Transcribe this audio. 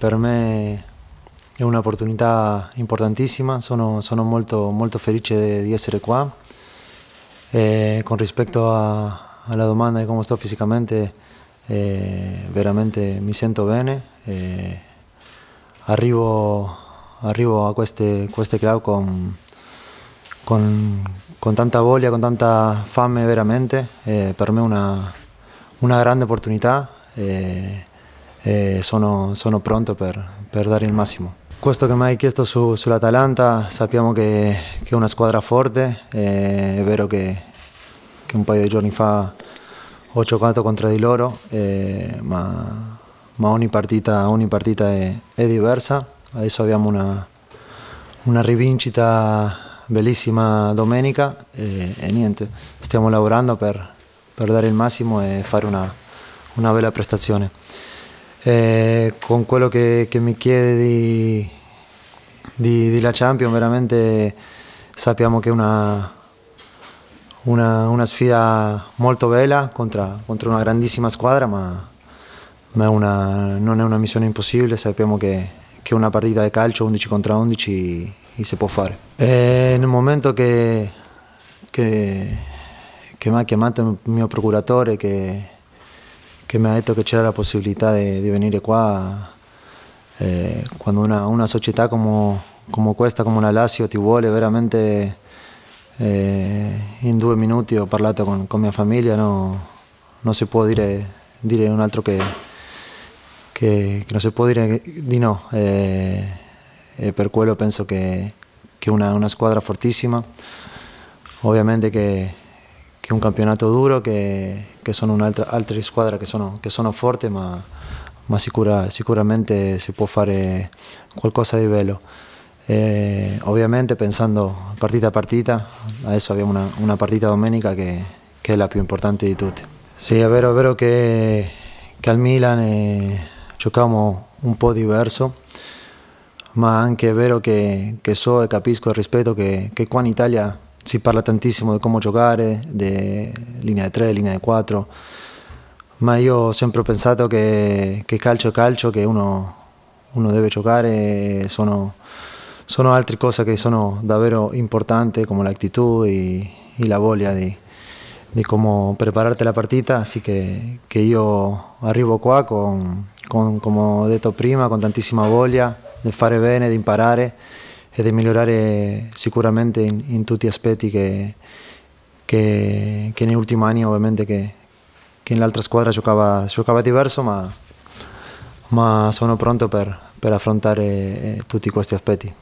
per me è un'opportunità importantissima, sono, sono molto, molto, felice di essere qua. E con rispetto a, alla domanda di come sto fisicamente, eh, veramente mi sento bene. Eh, arrivo, arrivo, a queste, queste cloud con, con, con, tanta voglia, con tanta fame veramente. Eh, per me è una, una grande opportunità eh, sono, sono, pronto per, per, dare il massimo. Questo che mi hai chiesto su, sull'Atalanta, sappiamo che, che, è una squadra forte, eh, è vero che, che, un paio di giorni fa ho giocato contro di loro, eh, ma, ma, ogni partita, ogni partita è, è, diversa, adesso abbiamo una, una rivincita bellissima domenica e, e, niente, stiamo lavorando per, per, dare il massimo e fare una, una bella prestazione. Eh, con quello che, che mi chiede di, di, di, la Champions veramente sappiamo che è una, una, una sfida molto bella contro, contro una grandissima squadra ma, ma è una, non è una missione impossibile, sappiamo che, che una partita di calcio 11 contro 11 si può fare. E nel momento che, che, che mi ha chiamato il mio procuratore che que me ha detto que c'era la posibilidad de venir venire qua eh, una, una società come, como questa, come la Lazio, te vuole veramente eh, in due minuti ho parlato con, con mia famiglia, no, non si può dire, un altro que que di no. Eh, eh, per quello penso che, una, una squadra fortissima, ovviamente è un campionato duro, che, che sono altre squadre che sono, che sono forti, ma, ma sicura, sicuramente si può fare qualcosa di bello. E ovviamente pensando partita a partita, adesso abbiamo una, una partita domenica che, che, è la più importante di tutte. Sì, è vero, è vero che, che al Milan eh, giocavamo un po' diverso, ma anche è vero che, che so e capisco e rispetto che, che qua in Italia si parla tantissimo di come giocare, di linea di 3, linea di 4, ma io ho sempre pensato che, che calcio è calcio, che uno, uno deve giocare, sono, sono, altre cose che sono davvero importanti come l'attitudine e, la voglia di, di come prepararti la partita, Así che, che io arrivo qua con, con, come ho detto prima, con tantissima voglia di fare bene, di imparare e di migliorare sicuramente in, in tutti gli aspetti che, che, che negli ultimi anni ovviamente che, che nell'altra squadra giocava, giocava diverso ma, ma, sono pronto per, per affrontare eh, tutti questi aspetti.